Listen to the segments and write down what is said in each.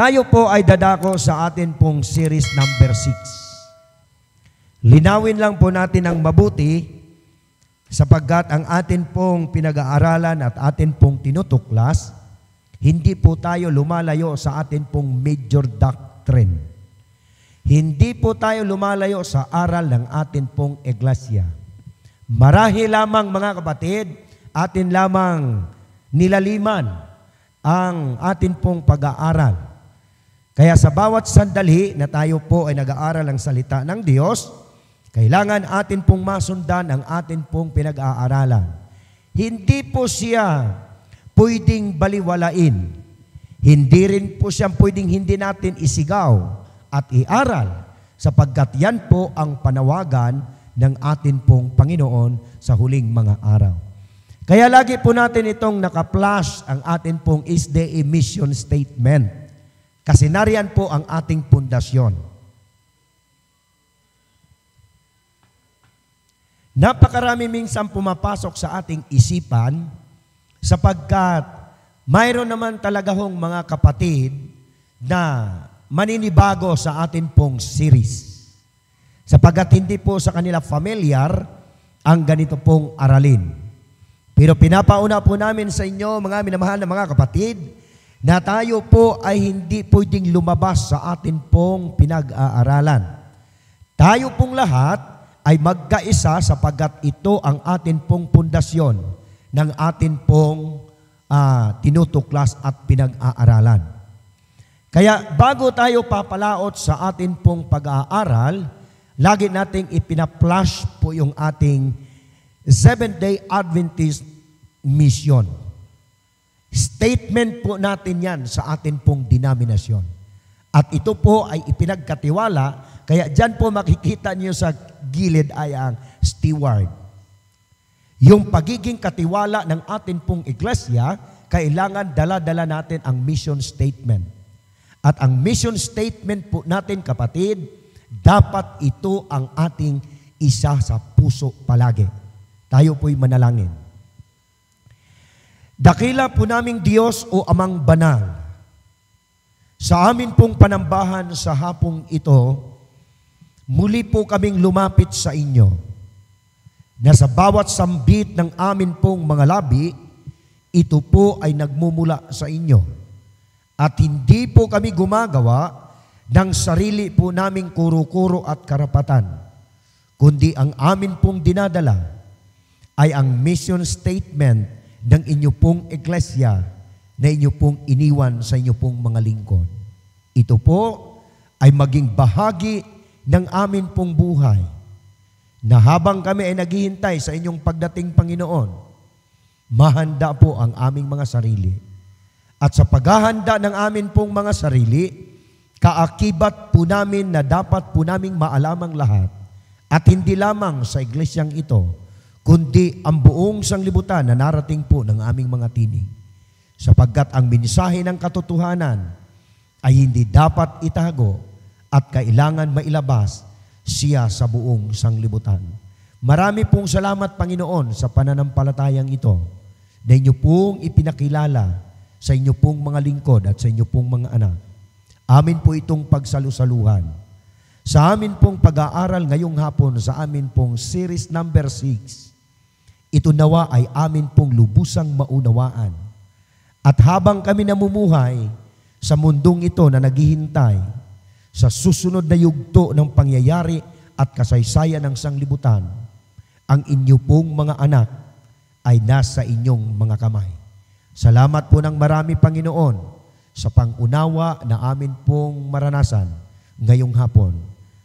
Tayo po ay dadako sa atin pong series number 6. Linawin lang po natin ang mabuti sapagkat ang atin pong pinag-aaralan at atin pong tinutuklas, hindi po tayo lumalayo sa atin pong major doctrine. Hindi po tayo lumalayo sa aral ng atin pong iglesia. Marahil lamang mga kapatid, atin lamang nilaliman ang atin pong pag-aaral kaya sa bawat sandali na tayo po ay nag-aaral ang salita ng Diyos, kailangan atin pong masundan ang atin pong pinag-aaralan. Hindi po siya pwedeng baliwalain. Hindi rin po siya pwedeng hindi natin isigaw at iaral sapagkat yan po ang panawagan ng atin pong Panginoon sa huling mga araw. Kaya lagi po natin itong nakaplash ang atin pong SDA e mission statement. Kasi nariyan po ang ating pundasyon. Napakarami minsan pumapasok sa ating isipan sapagkat mayroon naman talaga hong mga kapatid na maninibago sa atin pong series. Sapagkat hindi po sa kanila familiar ang ganito pong aralin. Pero pinapauna po namin sa inyo, mga minamahal na mga kapatid, na tayo po ay hindi pwedeng lumabas sa atin pong pinag-aaralan. Tayo pong lahat ay magkaisa sapagkat ito ang atin pong pundasyon ng atin pong uh, tinutuklas at pinag-aaralan. Kaya bago tayo papalaot sa atin pong pag-aaral, lagi nating ipinaplash po yung ating Seventh-day Adventist mission. Statement po natin yan sa atin pong denominasyon. At ito po ay ipinagkatiwala, kaya dyan po makikita niyo sa gilid ay ang steward. Yung pagiging katiwala ng atin pong iglesia, kailangan dala-dala natin ang mission statement. At ang mission statement po natin kapatid, dapat ito ang ating isa sa puso palagi. Tayo po'y manalangin. Dakila po naming Diyos o Amang Banal, sa amin pong panambahan sa hapong ito, muli po kaming lumapit sa inyo na sa bawat sambit ng amin pong mga labi, ito po ay nagmumula sa inyo. At hindi po kami gumagawa ng sarili po naming kuro-kuro at karapatan, kundi ang amin pong dinadala ay ang mission statement ng inyo pong iglesia na inyo pong iniwan sa inyo pong mga lingkod. Ito po ay maging bahagi ng amin pong buhay na habang kami ay naghihintay sa inyong pagdating Panginoon, mahanda po ang aming mga sarili. At sa paghahanda ng amin pong mga sarili, kaakibat po namin na dapat po naming maalamang lahat at hindi lamang sa iglesyang ito, kundi ang buong sanglibutan na narating po ng aming mga tinig. Sapagkat ang mensahe ng katotohanan ay hindi dapat itago at kailangan mailabas siya sa buong sanglibutan. Marami pong salamat, Panginoon, sa pananampalatayang ito na inyo pong ipinakilala sa inyo pong mga lingkod at sa inyo pong mga anak. Amin po itong pagsalusaluhan. Sa amin pong pag-aaral ngayong hapon, sa amin pong series number 6, ito nawa ay amin pong lubusang maunawaan. At habang kami namumuhay sa mundong ito na naghihintay sa susunod na yugto ng pangyayari at kasaysayan ng sanglibutan, ang inyo pong mga anak ay nasa inyong mga kamay. Salamat po ng marami Panginoon sa pangunawa na amin pong maranasan ngayong hapon.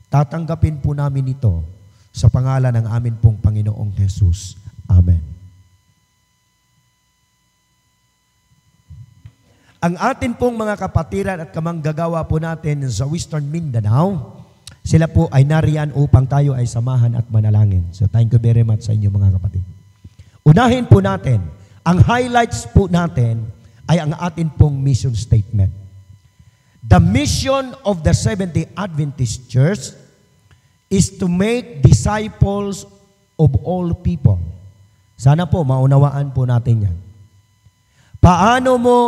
Tatanggapin po namin ito sa pangalan ng amin pong Panginoong Jesus. Amen. Ang atin pong mga kapatiran at kamanggagawa po natin sa Western Mindanao, sila po ay nariyan upang tayo ay samahan at manalangin. So thank you very much sa inyo mga kapatid. Unahin po natin, ang highlights po natin ay ang atin pong mission statement. The mission of the Seventh-day Adventist Church is to make disciples of all people. Sana po, maunawaan po natin yan. Paano mo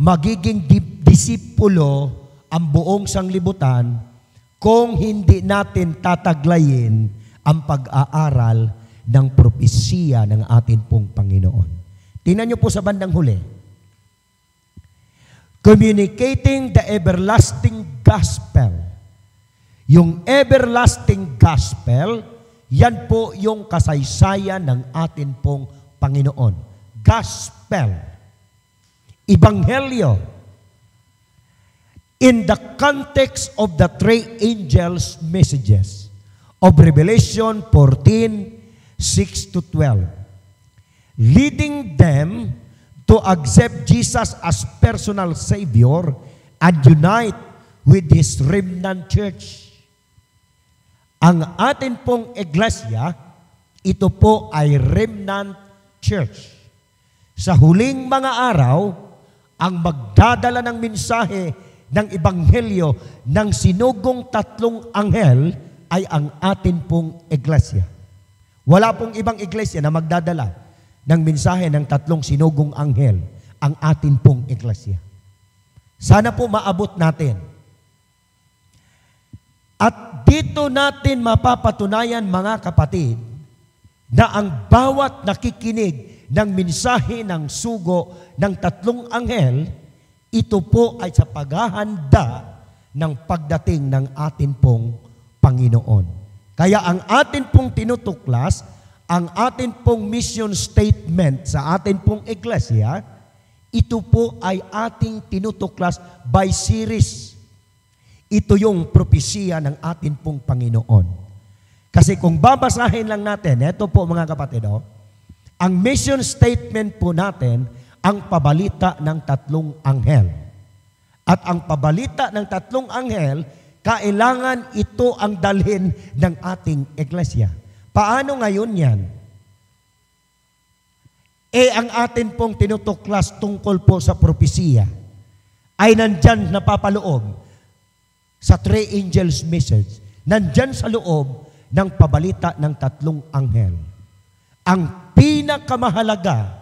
magiging disipulo ang buong sanglibutan kung hindi natin tataglayin ang pag-aaral ng propesya ng atin pong Panginoon. Tingnan niyo po sa bandang huli. Communicating the everlasting gospel. Yung everlasting gospel yan po yung kasaysayan ng atin pong Panginoon. Gospel. Ebanghelyo. In the context of the three angels' messages of Revelation 14, 6 to 12. Leading them to accept Jesus as personal Savior and unite with His remnant church. Ang atin pong iglesia, ito po ay remnant church. Sa huling mga araw, ang magdadala ng mensahe ng ebanghelyo ng sinugong tatlong anghel ay ang atin pong iglesia. Wala pong ibang iglesia na magdadala ng mensahe ng tatlong sinugong anghel, ang atin pong iglesia. Sana po maabot natin at dito natin mapapatunayan mga kapatid na ang bawat nakikinig ng mensahe ng sugo ng tatlong anghel, ito po ay sa paghahanda ng pagdating ng atin pong Panginoon. Kaya ang atin pong tinutuklas, ang atin pong mission statement sa atin pong iglesia, ito po ay ating tinutuklas by series ito yung propesya ng atin pong Panginoon. Kasi kung babasahin lang natin, eto po mga kapatid, oh, ang mission statement po natin, ang pabalita ng tatlong anghel. At ang pabalita ng tatlong anghel, kailangan ito ang dalhin ng ating iglesia. Paano ngayon yan? Eh, ang atin pong tinutuklas tungkol po sa propesiya ay nandyan napapaloob sa three angels message, nandyan sa loob ng pabalita ng tatlong anghel. Ang pinakamahalaga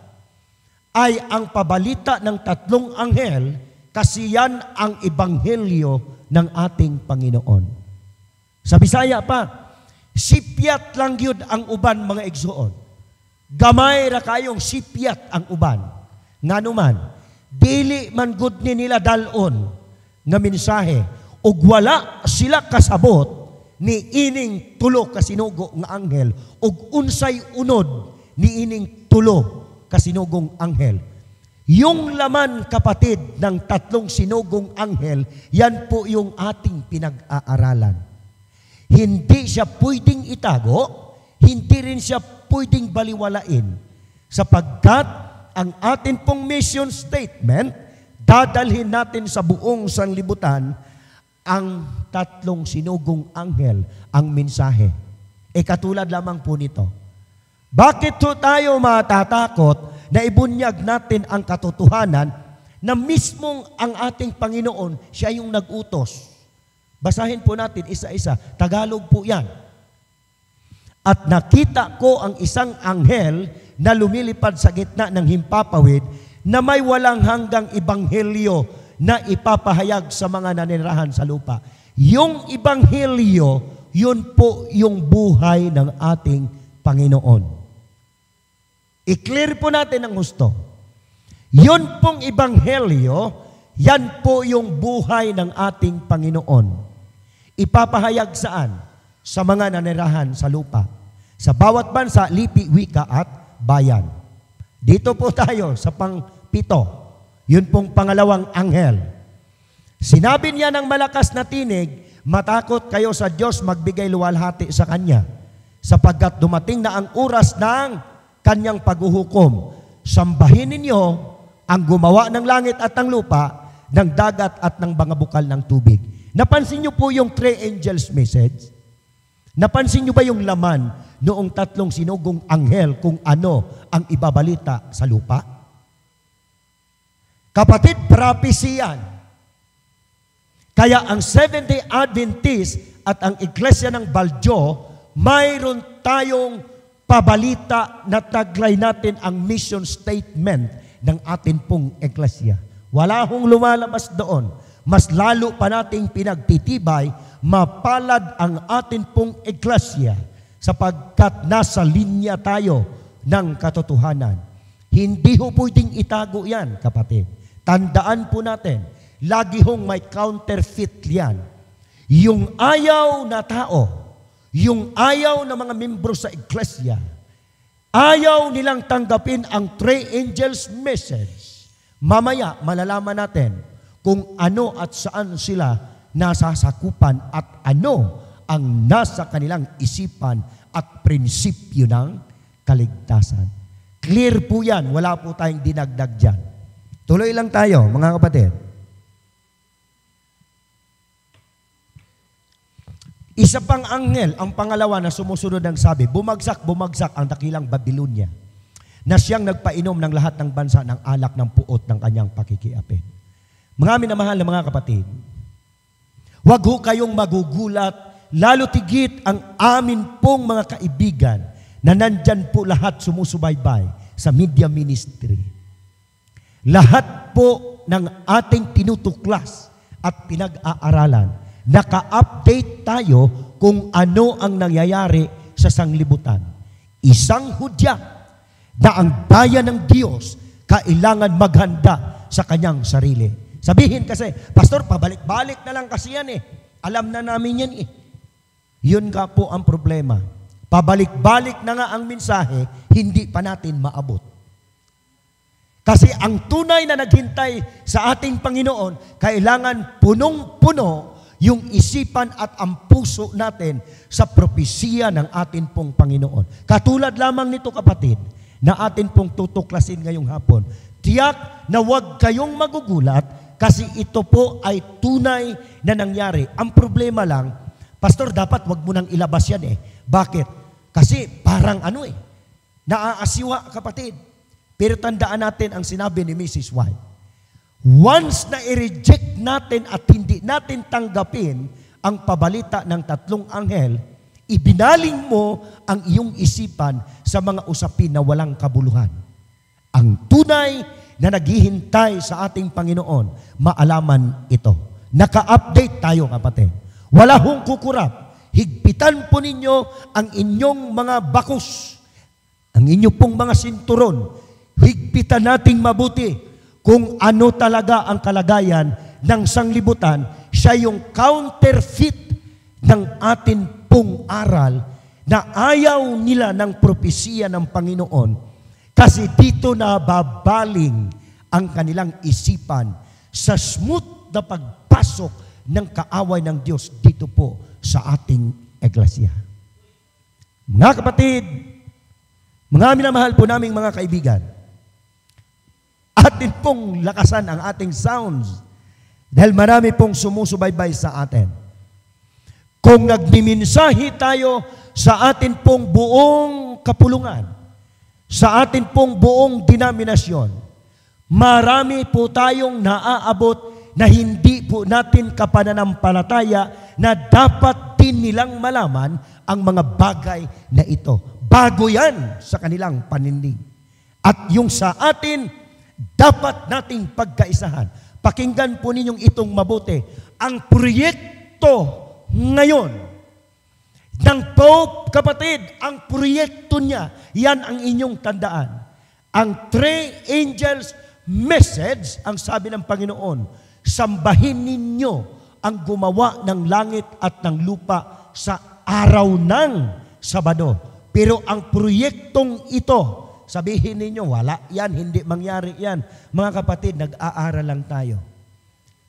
ay ang pabalita ng tatlong anghel kasi yan ang ebanghelyo ng ating Panginoon. Sa Bisaya pa, sipyat lang yun ang uban mga igsuon. Gamay ra kayong sipyat ang uban. Nga naman, dili man good ni nila dalon nga mensahe o wala sila kasabot ni ining tulo ka sinugo anghel ug unsay unod ni ining tulo kasinugong anghel. Yung laman kapatid ng tatlong sinugong anghel, yan po yung ating pinag-aaralan. Hindi siya pwedeng itago, hindi rin siya pwedeng baliwalain sapagkat ang atin pong mission statement dadalhin natin sa buong sanlibutan ang tatlong sinugong anghel ang mensahe. E katulad lamang po nito. Bakit po tayo matatakot na ibunyag natin ang katotohanan na mismong ang ating Panginoon, siya yung nag-utos? Basahin po natin isa-isa. Tagalog po yan. At nakita ko ang isang anghel na lumilipad sa gitna ng himpapawid na may walang hanggang ebanghelyo na ipapahayag sa mga naninirahan sa lupa. Yung ibanghelyo, yun po yung buhay ng ating Panginoon. I-clear po natin ang gusto. Yun pong ibanghelyo, yan po yung buhay ng ating Panginoon. Ipapahayag saan? Sa mga nanirahan sa lupa. Sa bawat bansa, lipi, wika at bayan. Dito po tayo sa pangpito. Yun pong pangalawang anghel. Sinabi niya ng malakas na tinig, matakot kayo sa Diyos magbigay luwalhati sa Kanya sapagkat dumating na ang oras ng Kanyang paghuhukom. Sambahin ninyo ang gumawa ng langit at ng lupa, ng dagat at ng mga bukal ng tubig. Napansin niyo po yung three angels message? Napansin niyo ba yung laman noong tatlong sinugong anghel kung ano ang ibabalita sa lupa? Kapatid, prophecy yan. Kaya ang Seventh-day Adventist at ang Iglesia ng Baljo, mayroon tayong pabalita na taglay natin ang mission statement ng atin pong Iglesia. Wala hong lumalabas doon. Mas lalo pa nating pinagtitibay, mapalad ang atin pong Iglesia sapagkat nasa linya tayo ng katotohanan. Hindi ho pwedeng itago yan, kapatid. Tandaan po natin, lagi hong may counterfeit yan. Yung ayaw na tao, yung ayaw ng mga membro sa iglesia, ayaw nilang tanggapin ang three angels message. Mamaya, malalaman natin kung ano at saan sila nasasakupan at ano ang nasa kanilang isipan at prinsipyo ng kaligtasan. Clear po yan. Wala po tayong dinagdag dyan. Tuloy lang tayo, mga kapatid. Isa pang anghel, ang pangalawa na sumusunod ng sabi, bumagsak, bumagsak ang dakilang Babylonia na siyang nagpainom ng lahat ng bansa ng alak ng puot ng kanyang pakikiapin. Mga minamahal na mga kapatid, huwag ho kayong magugulat, lalo tigit ang amin pong mga kaibigan na nandyan po lahat sumusubaybay sa media ministry. Lahat po ng ating tinutuklas at pinag-aaralan, naka-update tayo kung ano ang nangyayari sa sanglibutan. Isang hudya na ang bayan ng Diyos kailangan maghanda sa kanyang sarili. Sabihin kasi, Pastor, pabalik-balik na lang kasi yan eh. Alam na namin yan eh. Yun ka po ang problema. Pabalik-balik na nga ang mensahe, hindi pa natin maabot. Kasi ang tunay na naghintay sa ating Panginoon, kailangan punong-puno yung isipan at ang puso natin sa propesya ng atin pong Panginoon. Katulad lamang nito kapatid, na atin pong tutuklasin ngayong hapon. Tiyak na huwag kayong magugulat kasi ito po ay tunay na nangyari. Ang problema lang, Pastor, dapat wag mo nang ilabas yan eh. Bakit? Kasi parang ano eh, naaasiwa kapatid. Pero tandaan natin ang sinabi ni Mrs. White. Once na i-reject natin at hindi natin tanggapin ang pabalita ng tatlong anghel, ibinaling mo ang iyong isipan sa mga usapin na walang kabuluhan. Ang tunay na naghihintay sa ating Panginoon, maalaman ito. Naka-update tayo kapatid. Wala hong kukurap. Higpitan po ninyo ang inyong mga bakus, ang inyong pong mga sinturon, higpitan nating mabuti kung ano talaga ang kalagayan ng sanglibutan. Siya yung counterfeit ng atin pong aral na ayaw nila ng propesya ng Panginoon kasi dito na babaling ang kanilang isipan sa smooth na pagpasok ng kaaway ng Diyos dito po sa ating iglesia. Mga kapatid, mga minamahal po naming mga kaibigan, atin pong lakasan ang ating sounds. Dahil marami pong sumusubaybay sa atin. Kung nagmiminsahi tayo sa atin pong buong kapulungan, sa atin pong buong dinaminasyon, marami po tayong naaabot na hindi po natin kapananampalataya na dapat din nilang malaman ang mga bagay na ito. Bago yan sa kanilang panindig. At yung sa atin, dapat nating pagkaisahan. Pakinggan po ninyong itong mabuti. Ang proyekto ngayon ng Pope, kapatid, ang proyekto niya, yan ang inyong tandaan. Ang three angels message, ang sabi ng Panginoon, sambahin ninyo ang gumawa ng langit at ng lupa sa araw ng Sabado. Pero ang proyektong ito, Sabihin ninyo, wala yan, hindi mangyari yan. Mga kapatid, nag-aaral lang tayo.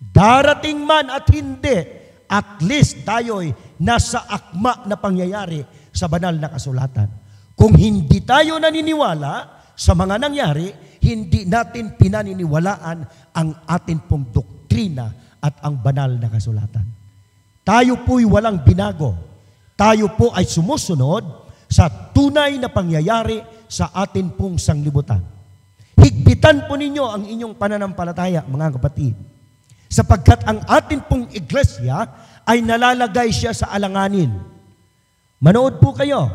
Darating man at hindi, at least tayo'y nasa akma na pangyayari sa banal na kasulatan. Kung hindi tayo naniniwala sa mga nangyari, hindi natin pinaniniwalaan ang atin pong doktrina at ang banal na kasulatan. Tayo po'y walang binago. Tayo po ay sumusunod sa tunay na pangyayari sa atin pong sanglibutan. Higpitan po ninyo ang inyong pananampalataya, mga kapatid. Sapagkat ang atin pong iglesia ay nalalagay siya sa alanganin. Manood po kayo.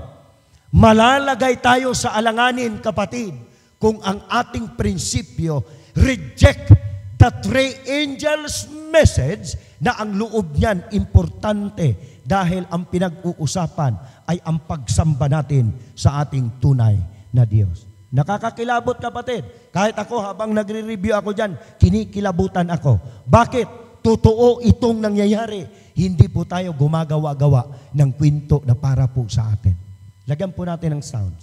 Malalagay tayo sa alanganin, kapatid, kung ang ating prinsipyo reject the three angels message na ang loob niyan importante dahil ang pinag-uusapan ay ang pagsamba natin sa ating tunay na Diyos. Nakakakilabot kapatid. Kahit ako habang nagre-review ako dyan, kinikilabutan ako. Bakit? Totoo itong nangyayari. Hindi po tayo gumagawa-gawa ng kwento na para po sa atin. Lagyan po natin ng sound.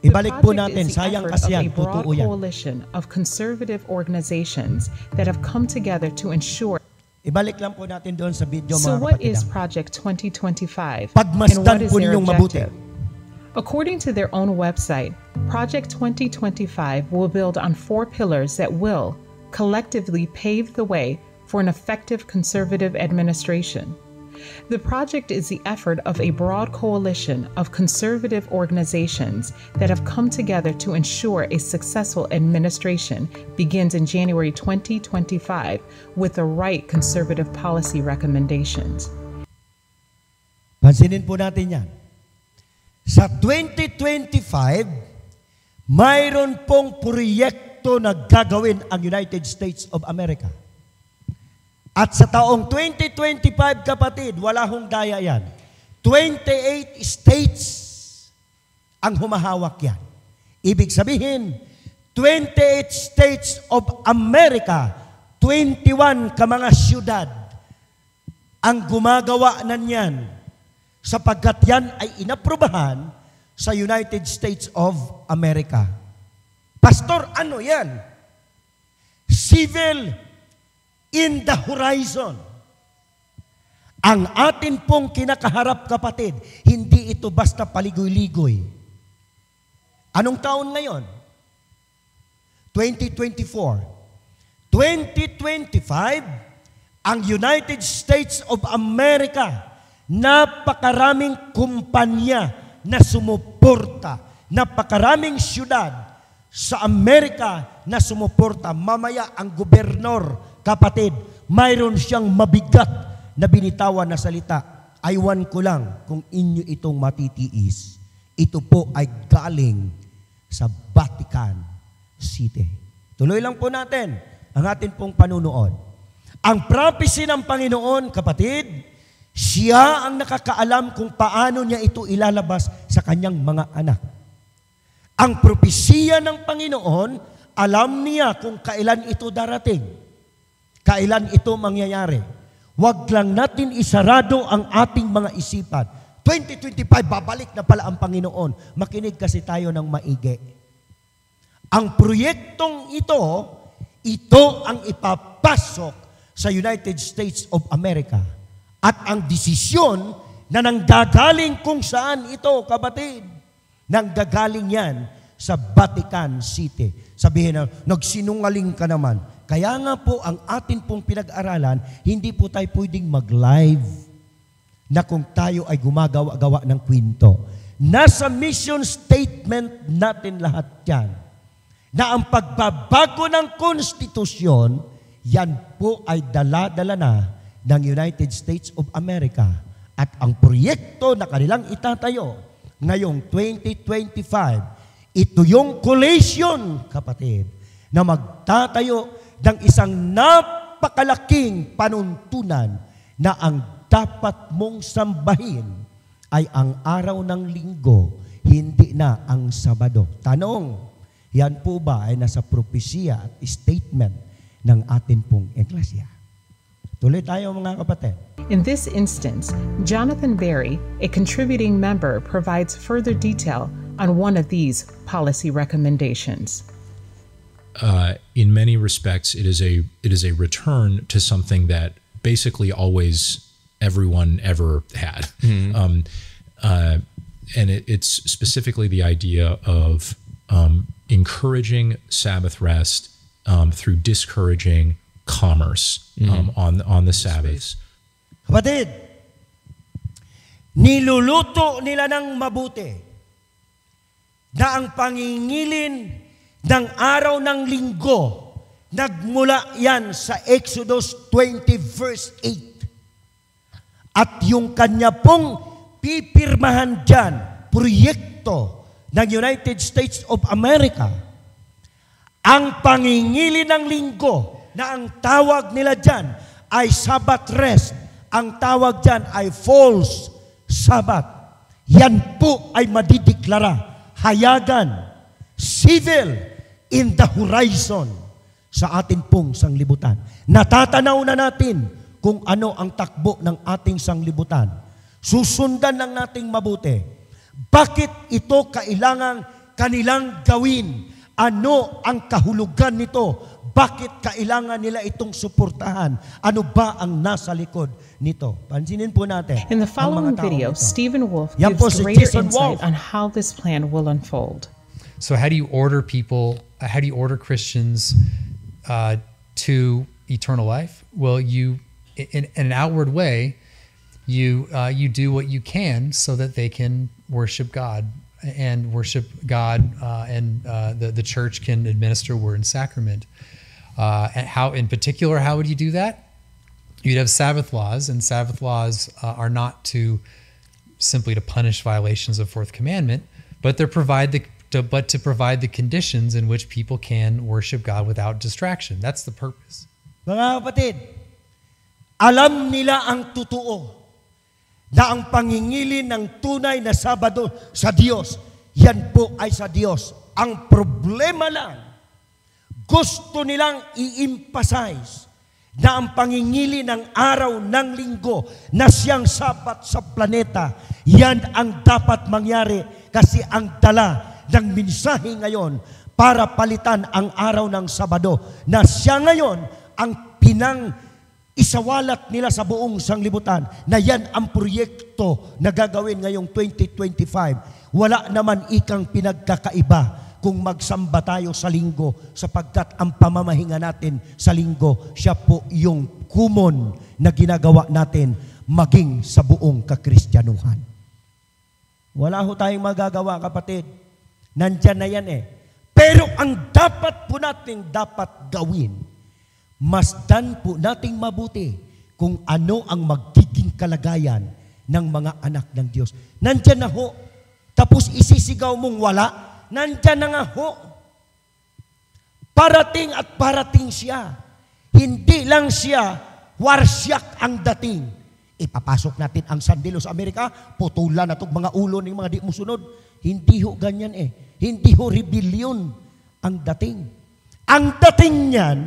Ibalik po natin, sayang kasi yan, totoo yan. of conservative organizations that have come together to ensure Ibalik lang po natin doon sa video so what is Project 2025? Pagmasdan po ninyong mabuti. According to their own website, Project 2025 will build on four pillars that will collectively pave the way for an effective conservative administration. The project is the effort of a broad coalition of conservative organizations that have come together to ensure a successful administration begins in January 2025 with the right conservative policy recommendations. Pansinin po natin yan. Sa 2025, mayroon pong proyekto na gagawin ang United States of America At sa taong 2025, kapatid, wala hong daya yan. 28 states ang humahawak yan. Ibig sabihin, 28 states of America, 21 ka mga syudad ang gumagawa na niyan sapagkat yan ay inaprubahan sa United States of America. Pastor, ano yan? Civil in the horizon. Ang atin pong kinakaharap kapatid, hindi ito basta paligoy-ligoy. Anong taon ngayon? 2024. 2025, ang United States of America, napakaraming kumpanya na sumuporta, napakaraming syudad sa Amerika na sumuporta. Mamaya ang gobernador kapatid, mayroon siyang mabigat na binitawan na salita. Aywan ko lang kung inyo itong matitiis. Ito po ay galing sa Vatican City. Tuloy lang po natin ang atin pong panunood. Ang prophecy ng Panginoon, kapatid, siya ang nakakaalam kung paano niya ito ilalabas sa kanyang mga anak. Ang propesiya ng Panginoon, alam niya kung kailan ito darating. Kailan ito mangyayari? Huwag lang natin isarado ang ating mga isipan. 2025, babalik na pala ang Panginoon. Makinig kasi tayo ng maigi. Ang proyektong ito, ito ang ipapasok sa United States of America. At ang desisyon na nanggagaling kung saan ito, kabatid, nanggagaling yan sa Vatican City. Sabihin na, nagsinungaling ka naman kaya nga po ang atin pong pinag-aralan, hindi po tayo pwedeng mag-live na kung tayo ay gumagawa-gawa ng kwento. Nasa mission statement natin lahat yan. Na ang pagbabago ng konstitusyon, yan po ay dala-dala na ng United States of America. At ang proyekto na kanilang itatayo ngayong 2025, ito yung collation, kapatid, na magtatayo ng isang napakalaking panuntunan na ang dapat mong sambahin ay ang araw ng linggo, hindi na ang Sabado. Tanong, yan po ba ay nasa propesya at statement ng atin pong Iglesia? Tuloy tayo mga kapatid. In this instance, Jonathan Berry, a contributing member, provides further detail on one of these policy recommendations. uh, in many respects, it is a it is a return to something that basically always everyone ever had. Mm-hmm. Um, uh, and it, it's specifically the idea of um, encouraging Sabbath rest um, through discouraging commerce mm-hmm. Um, on on the Sabbaths. Kapatid, niluluto nila ng mabuti na ang pangingilin ng araw ng linggo, nagmula yan sa Exodus 20 verse 8. At yung kanya pong pipirmahan dyan, proyekto ng United States of America, ang pangingili ng linggo na ang tawag nila dyan ay Sabbath rest. Ang tawag dyan ay false Sabbath. Yan po ay madideklara, hayagan, civil, in the horizon sa ating pong sanglibutan. Natatanaw na natin kung ano ang takbo ng ating sanglibutan. Susundan lang nating mabuti. Bakit ito kailangan kanilang gawin? Ano ang kahulugan nito? Bakit kailangan nila itong suportahan? Ano ba ang nasa likod nito? Pansinin po natin. In the following video, nito. Stephen Wolf Yan gives si greater insight Wolf. on how this plan will unfold. So how do you order people? How do you order Christians uh, to eternal life? Well, you in, in an outward way, you uh, you do what you can so that they can worship God and worship God, uh, and uh, the the church can administer word and sacrament. Uh, and how, in particular, how would you do that? You'd have Sabbath laws, and Sabbath laws uh, are not to simply to punish violations of fourth commandment, but they provide the to, but to provide the conditions in which people can worship God without distraction. That's the purpose. Mga kapatid, alam nila ang totoo na ang pangingili ng tunay na Sabado sa Diyos, yan po ay sa Diyos. Ang problema lang, gusto nilang i-emphasize na ang pangingili ng araw ng linggo na siyang sabat sa planeta, yan ang dapat mangyari kasi ang dala ng mensahe ngayon para palitan ang araw ng Sabado na siya ngayon ang pinang isawalat nila sa buong sanglibutan na yan ang proyekto na gagawin ngayong 2025. Wala naman ikang pinagkakaiba kung magsamba tayo sa linggo sapagkat ang pamamahinga natin sa linggo, siya po yung kumon na ginagawa natin maging sa buong kakristyanuhan. Wala ho tayong magagawa kapatid Nandyan na yan eh. Pero ang dapat po nating dapat gawin, masdan po nating mabuti kung ano ang magiging kalagayan ng mga anak ng Diyos. Nandyan na ho. Tapos isisigaw mong wala, nandyan na nga ho. Parating at parating siya. Hindi lang siya, warsyak ang dating. Ipapasok natin ang sandilo sa Amerika, putulan na mga ulo ng mga di musunod. Hindi ho ganyan eh. Hindi ho rebellion ang dating. Ang dating niyan,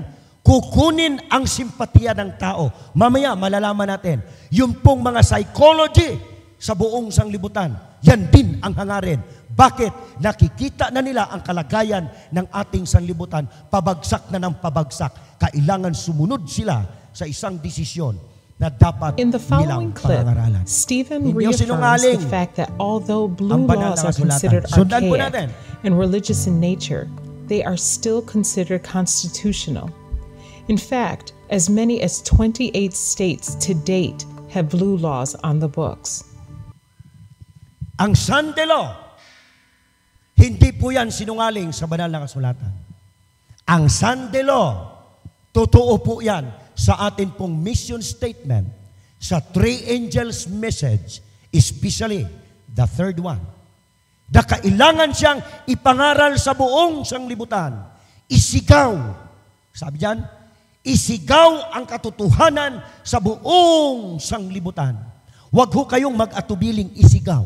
kukunin ang simpatiya ng tao. Mamaya, malalaman natin, yung pong mga psychology sa buong sanglibutan, yan din ang hangarin. Bakit? Nakikita na nila ang kalagayan ng ating sanlibutan. Pabagsak na ng pabagsak. Kailangan sumunod sila sa isang desisyon na dapat In the following clip, Stephen reaffirms the fact that although blue laws are considered archaic and religious in nature, they are still considered constitutional. In fact, as many as 28 states to date have blue laws on the books. Ang Sunday Law, hindi po yan sinungaling sa banal na kasulatan. Ang Sunday Law, totoo po yan sa atin pong mission statement sa three angels message, especially the third one. Na kailangan siyang ipangaral sa buong sanglibutan. Isigaw. Sabi diyan, isigaw ang katotohanan sa buong sanglibutan. Huwag ho kayong mag-atubiling isigaw.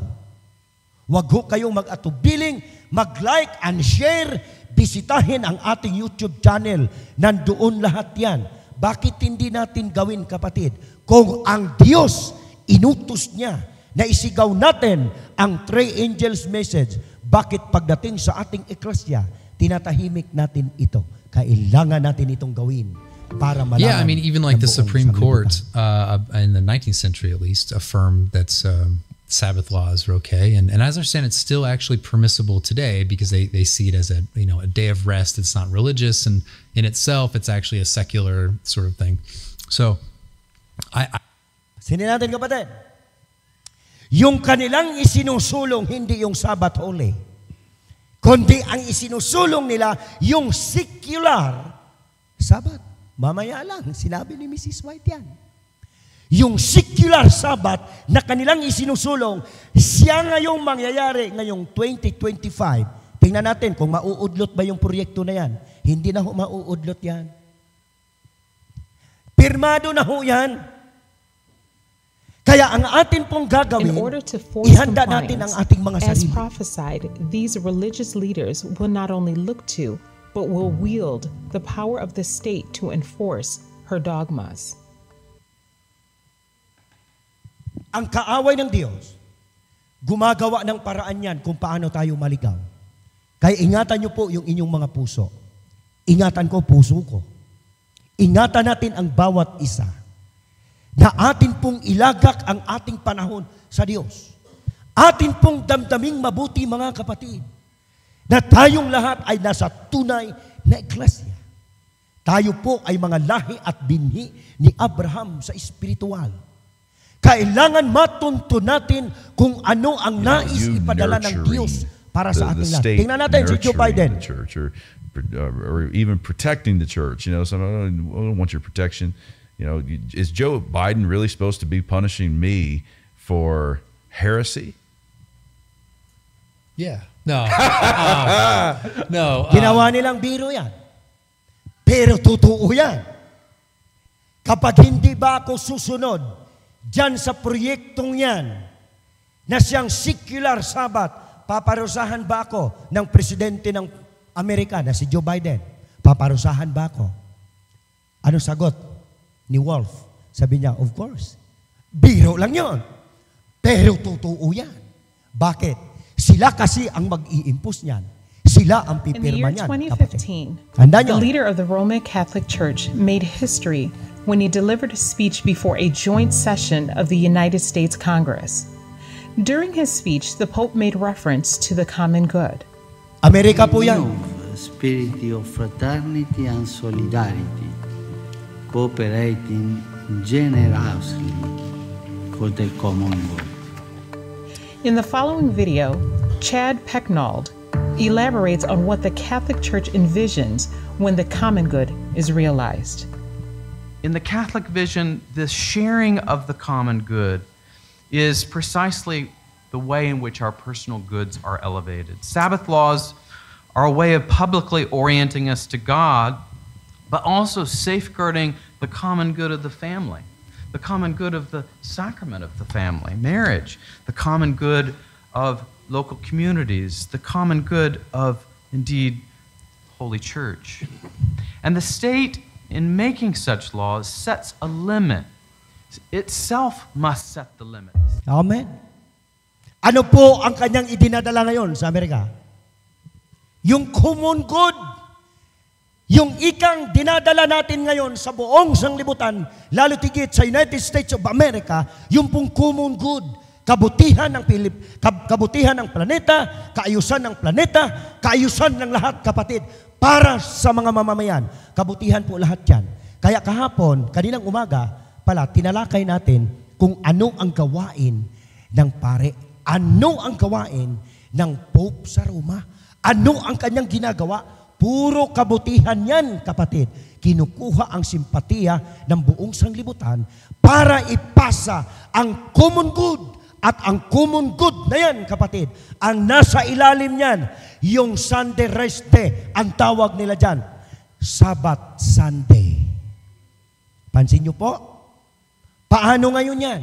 Huwag ho kayong mag-atubiling mag-like and share. Bisitahin ang ating YouTube channel. Nandoon lahat yan bakit hindi natin gawin, kapatid? Kung ang Diyos inutos niya na isigaw natin ang three angels message, bakit pagdating sa ating eklesia, tinatahimik natin ito? Kailangan natin itong gawin para malaman. Yeah, I mean, even like the Supreme Court uh, in the 19th century at least affirmed that's um, Sabbath laws were okay. And, and as I understand, it's still actually permissible today because they, they see it as a you know a day of rest. It's not religious, and in itself, it's actually a secular sort of thing. So, I. I Sinin natin kapatid, yung kanilang isinusulong hindi yung Sabbath only, kundi ang isinusulong nila yung secular Sabbath. Mamaya lang, sinabi ni Mrs. White yan. Yung secular Sabbath na kanilang isinusulong, siya ngayong mangyayari ngayong 2025. Tingnan natin kung mauudlot ba yung proyekto na yan. Hindi na ho mauudlot yan. Pirmado na ho yan. Kaya ang atin pong gagawin, In order to force ihanda natin ang ating mga sarili. As prophesied, these religious leaders will not only look to, but will wield the power of the state to enforce her dogmas. Ang kaaway ng Diyos, gumagawa ng paraan yan kung paano tayo maligaw. Kaya ingatan niyo po yung inyong mga puso. Ingatan ko puso ko. Ingatan natin ang bawat isa na atin pong ilagak ang ating panahon sa Diyos. Atin pong damdaming mabuti mga kapatid na tayong lahat ay nasa tunay na iglesia. Tayo po ay mga lahi at binhi ni Abraham sa espiritual. Kailangan matunto natin kung ano ang nais ipadala ng Diyos para sa atin lahat. Tingnan natin si Joe Biden. Church uh, or, even protecting the church. You know, so I don't, I don't want your protection. You know, is Joe Biden really supposed to be punishing me for heresy? Yeah. No. Uh, uh no. Uh. Ginawa nilang biro yan. Pero totoo yan. Kapag hindi ba ako susunod dyan sa proyektong yan na siyang secular sabat, paparusahan ba ako ng presidente ng Amerika na si Joe Biden? Paparusahan ba ako? Ano sagot ni Wolf? Sabi niya, of course. Biro lang yon. Pero totoo yan. Bakit? Sila kasi ang mag-i-impose niyan. Sila ang pipirma niyan. In the year 2015, the leader of the Roman Catholic Church made history when he delivered a speech before a joint session of the United States Congress. During his speech, the Pope made reference to the common good. America po yan. Spirit of fraternity and solidarity, cooperating generously for the common good. In the following video, Chad Pecknold elaborates on what the Catholic Church envisions when the common good is realized in the Catholic vision, the sharing of the common good is precisely the way in which our personal goods are elevated. Sabbath laws are a way of publicly orienting us to God, but also safeguarding the common good of the family, the common good of the sacrament of the family, marriage, the common good of local communities, the common good of, indeed, Holy Church. And the state in making such laws sets a limit. Itself must set the limits. Amen. Ano po ang kanyang idinadala ngayon sa Amerika? Yung common good. Yung ikang dinadala natin ngayon sa buong sanglibutan, lalo tigit sa United States of America, yung pong common good kabutihan ng Pilip, kabutihan ng planeta, kaayusan ng planeta, kaayusan ng lahat kapatid para sa mga mamamayan. Kabutihan po lahat 'yan. Kaya kahapon, kaninang umaga pala tinalakay natin kung ano ang gawain ng pare, ano ang gawain ng Pope sa Roma, ano ang kanyang ginagawa. Puro kabutihan yan, kapatid. Kinukuha ang simpatiya ng buong sanglibutan para ipasa ang common good at ang common good na yan, kapatid, ang nasa ilalim niyan, yung Sunday rest day, ang tawag nila dyan, Sabat Sunday. Pansin niyo po, paano ngayon yan?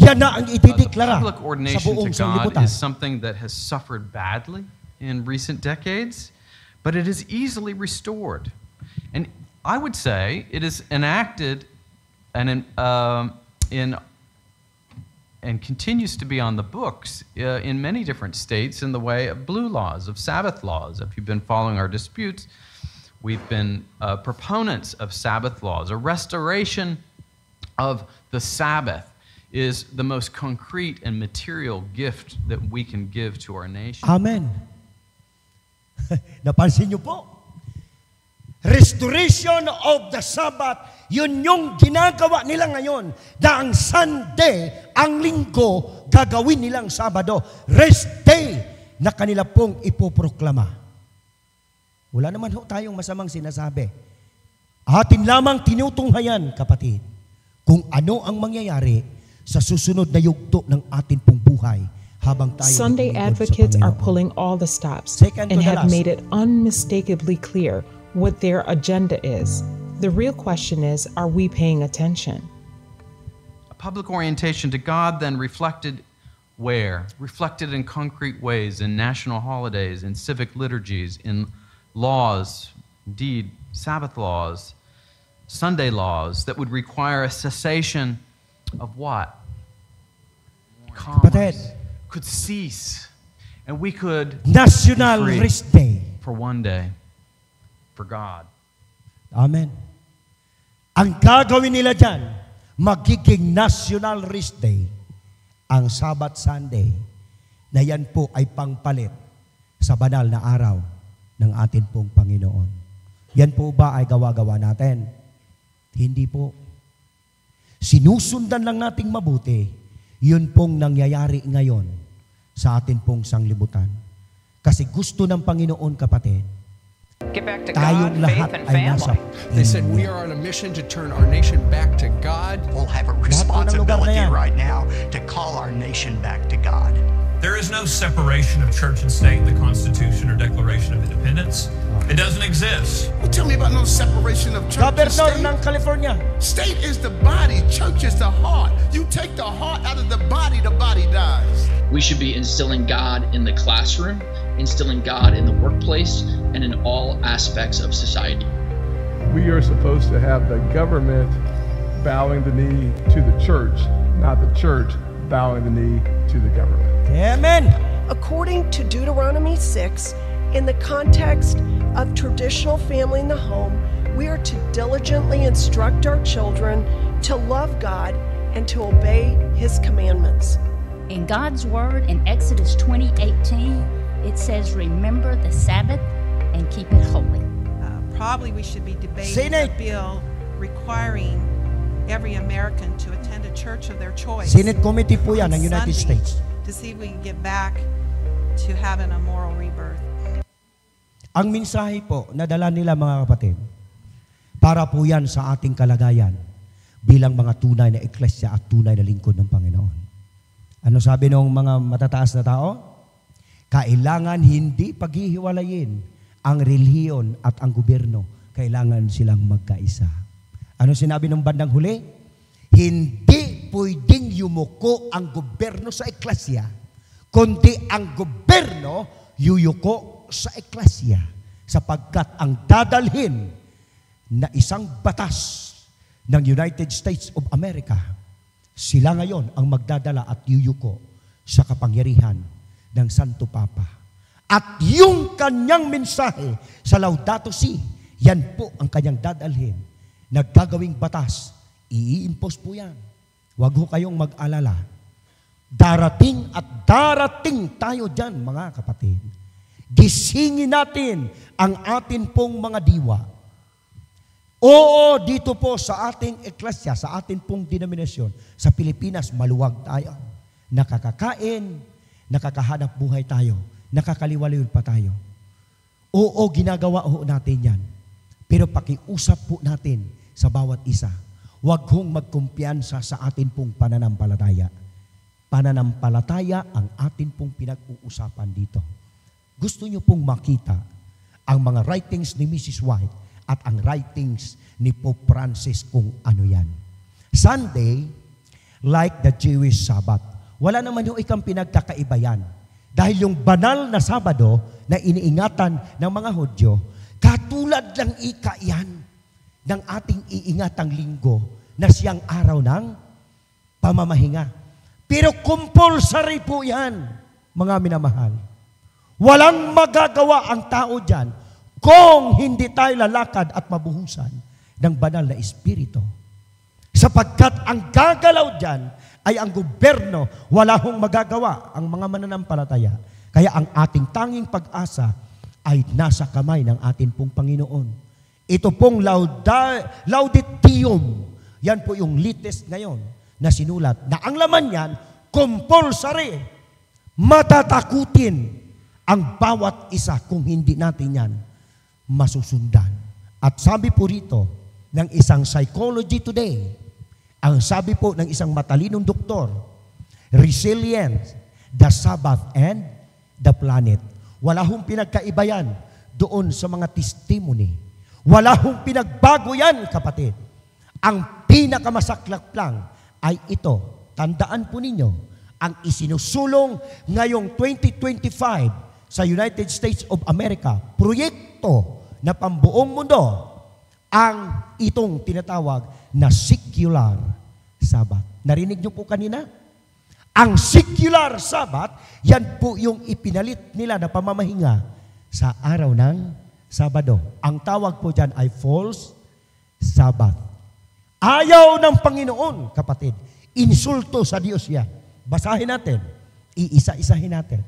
Yan na ang itideklara uh, sa buong sanlibutan. is something that has suffered badly in recent decades, but it is easily restored. And I would say it is enacted and in, uh, in and continues to be on the books uh, in many different states in the way of blue laws, of Sabbath laws. If you've been following our disputes, we've been uh, proponents of Sabbath laws. A restoration of the Sabbath is the most concrete and material gift that we can give to our nation. Amen. Napansin niyo po, Restoration of the Sabbath, yun yung ginagawa nila ngayon. Daang Sunday, ang linggo, gagawin nilang Sabado. Rest day na kanila pong ipoproklama. Wala naman ho tayong masamang sinasabi. Atin lamang tinutunghayan, kapatid, kung ano ang mangyayari sa susunod na yugto ng atin pong buhay habang tayo Sunday advocates are pulling all the stops and have last. made it unmistakably clear what their agenda is. The real question is are we paying attention? A public orientation to God then reflected where? Reflected in concrete ways, in national holidays, in civic liturgies, in laws, indeed, Sabbath laws, Sunday laws that would require a cessation of what? Commerce could cease and we could national rest day for one day for God. Amen. Ang gagawin nila dyan, magiging National Rest Day, ang Sabbath Sunday, na yan po ay pangpalit sa banal na araw ng atin pong Panginoon. Yan po ba ay gawa-gawa natin? Hindi po. Sinusundan lang nating mabuti, yun pong nangyayari ngayon sa atin pong sanglibutan. Kasi gusto ng Panginoon, kapatid, Get back to God, faith, and family. They said we are on a mission to turn our nation back to God. We'll have a responsibility right now to call our nation back to God. There is no separation of church and state in the Constitution or Declaration of Independence. It doesn't exist. Well, tell me about no separation of church and state. ng California. State is the body, church is the heart. You take the heart out of the body, the body dies. We should be instilling God in the classroom, instilling God in the workplace, and in all aspects of society. We are supposed to have the government bowing the knee to the church, not the church bowing the knee to the government. Amen. According to Deuteronomy 6, in the context of traditional family in the home, we are to diligently instruct our children to love God and to obey his commandments. In God's word in Exodus 20:18, it says, "Remember the Sabbath and keep it holy." Uh, probably we should be debating a bill requiring every American to attend a church of their choice. Senate committee po yan ng United States. to see if we can get back to having a moral rebirth. Ang mensahe po na dala nila mga kapatid, para po yan sa ating kalagayan bilang mga tunay na iglesia at tunay na lingkod ng Panginoon. Ano sabi ng mga matataas na tao? Kailangan hindi paghihiwalayin ang relihiyon at ang gobyerno. Kailangan silang magkaisa. Ano sinabi ng bandang huli? Hindi pwedeng yumuko ang gobyerno sa eklasya, kundi ang gobyerno yuyuko sa eklasya sapagkat ang dadalhin na isang batas ng United States of America, sila ngayon ang magdadala at yuyuko sa kapangyarihan ng Santo Papa. At yung kanyang mensahe sa Laudato Si, yan po ang kanyang dadalhin. Naggagawing batas, i po yan Huwag ho kayong mag-alala. Darating at darating tayo dyan, mga kapatid. Gisingin natin ang atin pong mga diwa. Oo, dito po sa ating eklesya, sa atin pong denominasyon, sa Pilipinas, maluwag tayo. Nakakakain, nakakahanap buhay tayo, nakakaliwaliw pa tayo. Oo, ginagawa ho natin yan. Pero pakiusap po natin sa bawat isa Huwag hong magkumpiyansa sa atin pong pananampalataya. Pananampalataya ang atin pong pinag-uusapan dito. Gusto nyo pong makita ang mga writings ni Mrs. White at ang writings ni Pope Francis kung ano yan. Sunday, like the Jewish Sabbath. Wala naman yung ikang pinagkakaiba yan. Dahil yung banal na Sabado na iniingatan ng mga Hudyo, katulad lang ika yan ng ating iingatang linggo na siyang araw ng pamamahinga. Pero compulsory po yan, mga minamahal. Walang magagawa ang tao dyan kung hindi tayo lalakad at mabuhusan ng banal na Espiritu. Sapagkat ang gagalaw dyan ay ang gobyerno, wala hong magagawa ang mga mananampalataya. Kaya ang ating tanging pag-asa ay nasa kamay ng ating pong Panginoon. Ito pong lauda, lauditium yan po yung latest ngayon na sinulat na ang laman niyan compulsory matatakutin ang bawat isa kung hindi natin yan masusundan. At sabi po rito ng isang psychology today, ang sabi po ng isang matalinong doktor, resilience, the Sabbath and the planet. Wala hong pinagkaiba yan doon sa mga testimony. Wala hong pinagbago yan, kapatid. Ang pinakamasaklap lang ay ito. Tandaan po ninyo, ang isinusulong ngayong 2025 sa United States of America, proyekto na pambuong mundo, ang itong tinatawag na secular Sabbath. Narinig niyo po kanina? Ang secular Sabbath, yan po yung ipinalit nila na pamamahinga sa araw ng Sabado. Ang tawag po dyan ay false Sabbath. Ayaw ng Panginoon, kapatid. Insulto sa Diyos yan. Basahin natin. Iisa-isahin natin.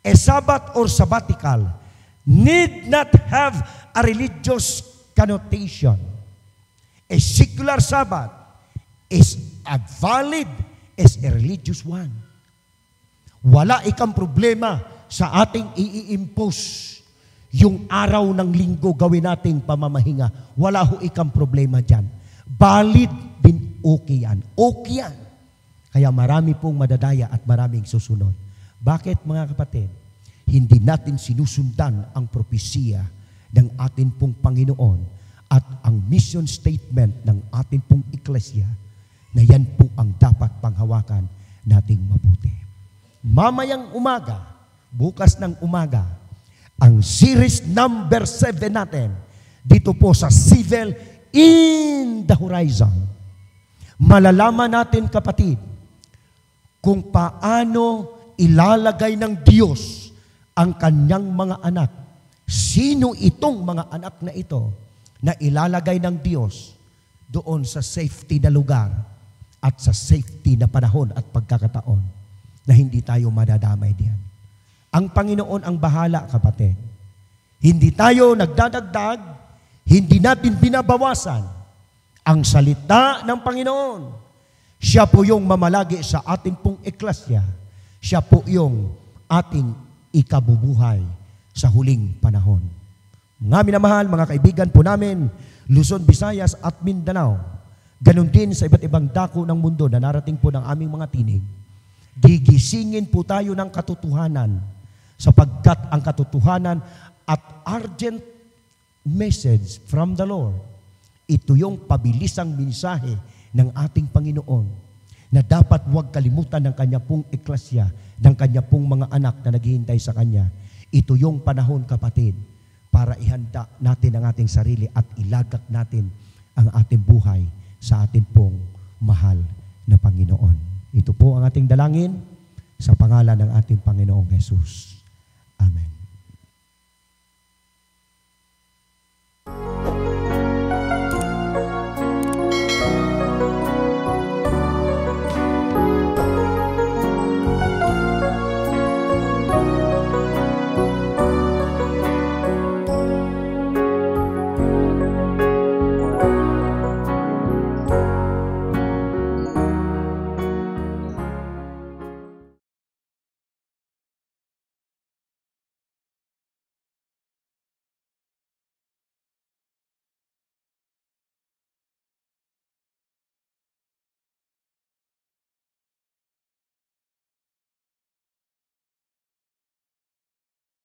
A e Sabbath or sabbatical need not have a religious connotation. A secular Sabbath is a valid as a religious one. Wala ikang problema sa ating i-impose yung araw ng linggo gawin nating pamamahinga. Wala ho ikang problema dyan. Balit din okay yan. Okay yan. Kaya marami pong madadaya at maraming susunod. Bakit mga kapatid? Hindi natin sinusundan ang propesya ng atin pong Panginoon at ang mission statement ng atin pong iglesia na yan po ang dapat panghawakan nating mabuti. Mamayang umaga, bukas ng umaga, ang series number 7 natin dito po sa Civil in the horizon, malalaman natin kapatid kung paano ilalagay ng Diyos ang kanyang mga anak. Sino itong mga anak na ito na ilalagay ng Diyos doon sa safety na lugar at sa safety na panahon at pagkakataon na hindi tayo madadamay diyan. Ang Panginoon ang bahala, kapatid. Hindi tayo nagdadagdag hindi natin binabawasan ang salita ng Panginoon. Siya po yung mamalagi sa ating pong eklasya. Siya po yung ating ikabubuhay sa huling panahon. Mga minamahal, mga kaibigan po namin, Luzon, Visayas at Mindanao, ganun din sa iba't ibang dako ng mundo na narating po ng aming mga tinig. Gigisingin po tayo ng katotohanan sapagkat ang katotohanan at argent message from the Lord. Ito yung pabilisang mensahe ng ating Panginoon na dapat huwag kalimutan ng kanya pong eklasya, ng kanya pong mga anak na naghihintay sa kanya. Ito yung panahon, kapatid, para ihanda natin ang ating sarili at ilagak natin ang ating buhay sa ating pong mahal na Panginoon. Ito po ang ating dalangin sa pangalan ng ating Panginoong Jesus. Amen.